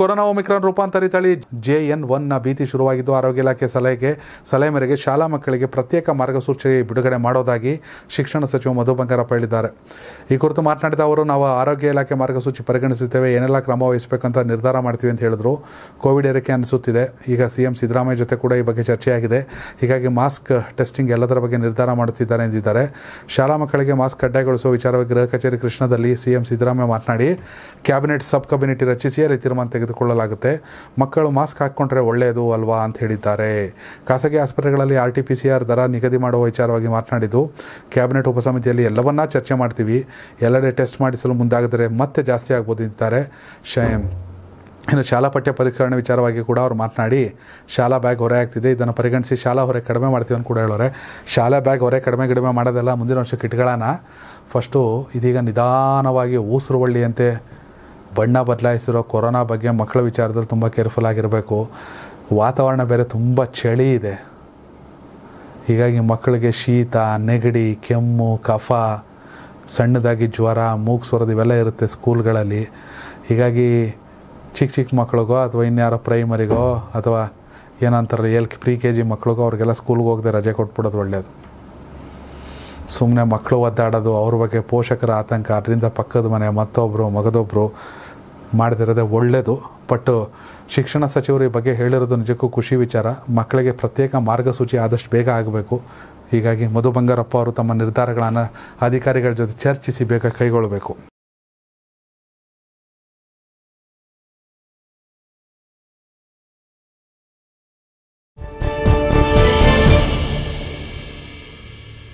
corona Omicron ರೂಪಾಂತರಿ ತಳಿ J N ನ ಭೀತಿ ಶುರುವಾಗಿದ್ದು ಆರೋಗ್ಯ ಇಲಾಖೆ ಸಲಹೆಗೆ ಸಲಹೆ ಮೇರೆಗೆ ಶಾಲಾ ಮಕ್ಕಳಿಗೆ ಪ್ರತ್ಯೇಕ ಮಾರ್ಗಸೂಚಿ ಬಿಡುಗಡೆ ಮಾಡೋದಾಗಿ ಶಿಕ್ಷಣ ಸಚಿವ ಮಧು ಬಂಗಾರಪ್ಪ ಹೇಳಿದ್ದಾರೆ ಈ ಕುರಿತು ಮಾತನಾಡಿದ ಅವರು ನಾವು ಆರೋಗ್ಯ ಇಲಾಖೆ ಮಾರ್ಗಸೂಚಿ ಪರಿಗಣಿಸುತ್ತೇವೆ ಏನೆಲ್ಲ ಕ್ರಮ ವಹಿಸಬೇಕಂತ ನಿರ್ಧಾರ ಮಾಡ್ತೀವಿ ಅಂತ ಹೇಳಿದ್ರು ಕೋವಿಡ್ ಏರಿಕೆ ಅನಿಸುತ್ತಿದೆ ಈಗ ಸಿಎಂ ಸಿದ್ದರಾಮಯ್ಯ ಜೊತೆ ಕೂಡ ಈ ಬಗ್ಗೆ ಚರ್ಚೆಯಾಗಿದೆ ಹೀಗಾಗಿ ಮಾಸ್ಕ್ ಟೆಸ್ಟಿಂಗ್ ಎಲ್ಲದರ ಬಗ್ಗೆ ನಿರ್ಧಾರ ಮಾಡುತ್ತಿದ್ದಾರೆ ಎಂದಿದ್ದಾರೆ ಶಾಲಾ ಮಕ್ಕಳಿಗೆ ಮಾಸ್ಕ್ ಕಡ್ಡಾಯಗೊಳಿಸುವ ವಿಚಾರವಾಗಿ ಗೃಹ ಕಚೇರಿ ಕೃಷ್ಣದಲ್ಲಿ ಸಿಎಂ ಸಿದ್ದರಾಮಯ್ಯ ಮಾತನಾಡಿ ಕ್ಯಾಬಿನೆಟ್ ಸಬ್ ಕಮಿಟಿ ರಚಿಸಿಯೇ ರೀತಿ ತೆಗೆದುಕೊಳ್ಳಲಾಗುತ್ತೆ ಮಕ್ಕಳು ಮಾಸ್ಕ್ ಹಾಕ್ಕೊಂಡ್ರೆ ಒಳ್ಳೆಯದು ಅಲ್ವಾ ಅಂತ ಹೇಳಿದ್ದಾರೆ ಖಾಸಗಿ ಆಸ್ಪತ್ರೆಗಳಲ್ಲಿ R T P C R ದರ ನಿಗದಿ ಮಾಡುವ ವಿಚಾರವಾಗಿ ಮಾತನಾಡಿದ್ದು ಕ್ಯಾಬಿನೆಟ್ ಉಪಸಮಿತಿಯಲ್ಲಿ ಎಲ್ಲವನ್ನ ಚರ್ಚೆ ಮಾಡ್ತೀವಿ ಎಲ್ಲೆಡೆ ಟೆಸ್ಟ್ ಮಾಡಿಸಲು ಮುಂದಾಗಿದ್ದರೆ ಮತ್ತೆ ಜಾಸ್ತಿ ಆಗ್ಬೋದು ಅಂತಿದ್ದಾರೆ ಶಯಂ ಇನ್ನು ಶಾಲಾ ಪಠ್ಯ ಪರಿಕರಣೆ ವಿಚಾರವಾಗಿ ಕೂಡ ಅವ್ರು ಮಾತನಾಡಿ ಶಾಲಾ ಬ್ಯಾಗ್ ಹೊರೆ ಆಗ್ತಿದೆ ಇದನ್ನು ಪರಿಗಣಿಸಿ ಶಾಲಾ ಹೊರೆ ಕಡಿಮೆ ಮಾಡ್ತೀವಿ ಅಂತ ಕೂಡ ಹೇಳೋರೆ ಶಾಲಾ ಬ್ಯಾಗ್ ಹೊರೆ ಕಡಿಮೆ ಕಡಿಮೆ ಮಾಡೋದೆಲ್ಲ ಮುಂದಿನ ವರ್ಷ ಕಿಟ್ಗಳನ್ನು ಫಸ್ಟು ಇದೀಗ ನಿಧಾನವಾಗಿ ಊಸರುವಳ್ಳಿಯಂತೆ ಬಣ್ಣ ಬದಲಾಯಿಸಿರೋ ಕೊರೋನಾ ಬಗ್ಗೆ ಮಕ್ಕಳ ವಿಚಾರದಲ್ಲಿ ತುಂಬ ಕೇರ್ಫುಲ್ ಆಗಿರಬೇಕು ವಾತಾವರಣ ಬೇರೆ ತುಂಬ ಚಳಿ ಇದೆ ಹೀಗಾಗಿ ಮಕ್ಕಳಿಗೆ ಶೀತ ನೆಗಡಿ ಕೆಮ್ಮು ಕಫ ಸಣ್ಣದಾಗಿ ಜ್ವರ ಮೂಗು ಇವೆಲ್ಲ ಇರುತ್ತೆ ಸ್ಕೂಲ್ಗಳಲ್ಲಿ ಹೀಗಾಗಿ ಚಿಕ್ಕ ಚಿಕ್ಕ ಮಕ್ಕಳಿಗೋ ಅಥವಾ ಇನ್ಯಾರೋ ಪ್ರೈಮರಿಗೋ ಅಥವಾ ಏನಂತಾರೆ ಎಲ್ ಪ್ರಿ ಕೆ ಜಿ ಮಕ್ಕಳಿಗೋ ಅವ್ರಿಗೆಲ್ಲ ಸ್ಕೂಲ್ಗೆ ಹೋಗದೆ ರಜೆ ಕೊಟ್ಬಿಡೋದು ಒಳ್ಳೆಯದು ಸುಮ್ಮನೆ ಮಕ್ಕಳು ಒದ್ದಾಡೋದು ಅವ್ರ ಬಗ್ಗೆ ಪೋಷಕರ ಆತಂಕ ಅದರಿಂದ ಪಕ್ಕದ ಮನೆ ಮತ್ತೊಬ್ಬರು ಮಗದೊಬ್ಬರು ಮಾಡದಿರೋದೇ ಒಳ್ಳೆಯದು ಬಟ್ ಶಿಕ್ಷಣ ಸಚಿವರು ಈ ಬಗ್ಗೆ ಹೇಳಿರೋದು ನಿಜಕ್ಕೂ ಖುಷಿ ವಿಚಾರ ಮಕ್ಕಳಿಗೆ ಪ್ರತ್ಯೇಕ ಮಾರ್ಗಸೂಚಿ ಆದಷ್ಟು ಬೇಗ ಆಗಬೇಕು ಹೀಗಾಗಿ ಮಧು ಬಂಗಾರಪ್ಪ ಅವರು ತಮ್ಮ ನಿರ್ಧಾರಗಳನ್ನು ಅಧಿಕಾರಿಗಳ ಜೊತೆ ಚರ್ಚಿಸಿ ಬೇಗ ಕೈಗೊಳ್ಳಬೇಕು